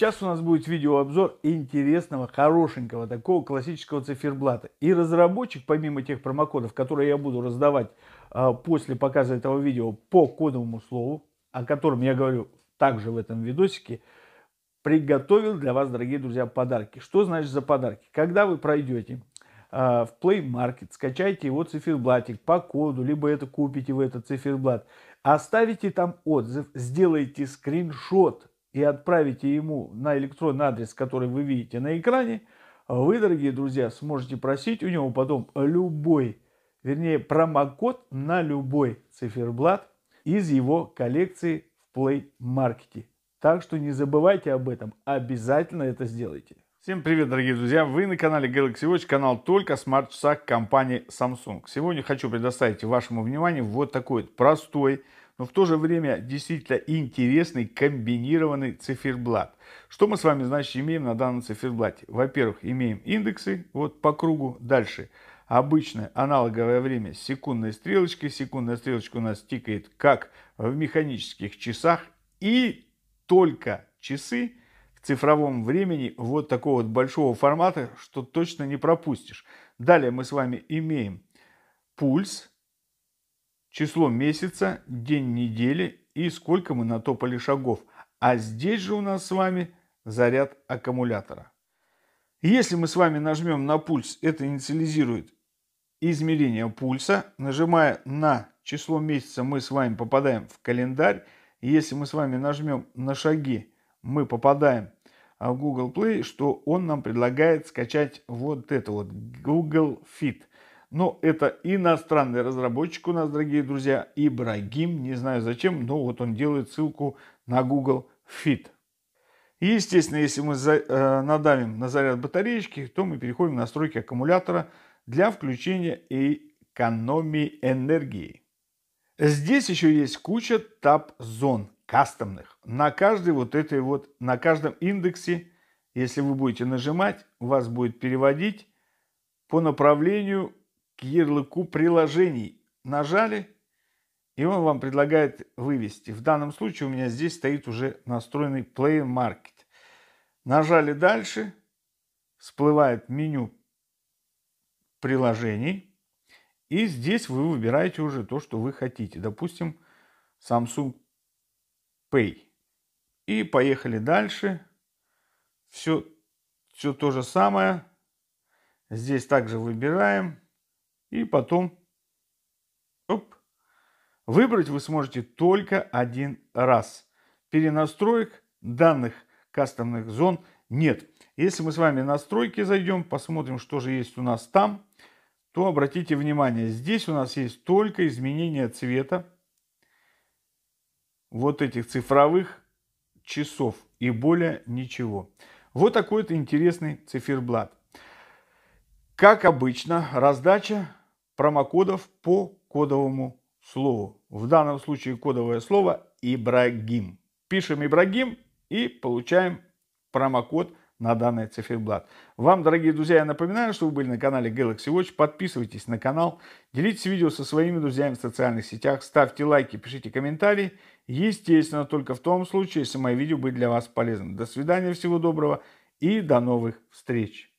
Сейчас у нас будет видеообзор интересного, хорошенького, такого классического циферблата. И разработчик, помимо тех промокодов, которые я буду раздавать э, после показа этого видео по кодовому слову, о котором я говорю также в этом видосике, приготовил для вас, дорогие друзья, подарки. Что значит за подарки? Когда вы пройдете э, в Play Market, скачайте его циферблатик по коду, либо это купите вы этот циферблат, оставите там отзыв, сделайте скриншот и отправите ему на электронный адрес, который вы видите на экране, а вы, дорогие друзья, сможете просить у него потом любой, вернее, промокод на любой циферблат из его коллекции в Play Market. Так что не забывайте об этом, обязательно это сделайте. Всем привет, дорогие друзья! Вы на канале Galaxy Watch, канал только смарт-часах компании Samsung. Сегодня хочу предоставить вашему вниманию вот такой простой, но в то же время действительно интересный комбинированный циферблат. Что мы с вами, значит, имеем на данном циферблате? Во-первых, имеем индексы вот по кругу, дальше обычное аналоговое время с секундной стрелочкой. Секундная стрелочка у нас тикает как в механических часах и только часы в цифровом времени вот такого вот большого формата, что точно не пропустишь. Далее мы с вами имеем пульс, число месяца, день недели и сколько мы натопали шагов. А здесь же у нас с вами заряд аккумулятора. Если мы с вами нажмем на пульс, это инициализирует измерение пульса. Нажимая на число месяца, мы с вами попадаем в календарь. Если мы с вами нажмем на шаги, мы попадаем в Google Play, что он нам предлагает скачать вот это вот Google Fit. Но ну, это иностранный разработчик у нас, дорогие друзья, Ибрагим, не знаю зачем, но вот он делает ссылку на Google Fit. естественно, если мы за, э, надавим на заряд батареечки, то мы переходим в настройки аккумулятора для включения и экономии энергии. Здесь еще есть куча тап зон кастомных. На каждой вот этой вот, на каждом индексе, если вы будете нажимать, вас будет переводить по направлению к ярлыку приложений. Нажали, и он вам предлагает вывести. В данном случае у меня здесь стоит уже настроенный Play Market. Нажали дальше, всплывает меню приложений. И здесь вы выбираете уже то, что вы хотите. Допустим, Samsung Pay. И поехали дальше. Все, все то же самое. Здесь также выбираем. И потом оп, выбрать вы сможете только один раз. Перенастроек данных кастомных зон нет. Если мы с вами настройки зайдем, посмотрим, что же есть у нас там, то обратите внимание, здесь у нас есть только изменение цвета вот этих цифровых часов и более ничего. Вот такой вот интересный циферблат. Как обычно, раздача промокодов по кодовому слову. В данном случае кодовое слово Ибрагим. Пишем Ибрагим и получаем промокод на данный циферблат. Вам, дорогие друзья, я напоминаю, что вы были на канале Galaxy Watch. Подписывайтесь на канал, делитесь видео со своими друзьями в социальных сетях, ставьте лайки, пишите комментарии. Естественно, только в том случае, если мое видео будет для вас полезным. До свидания, всего доброго и до новых встреч!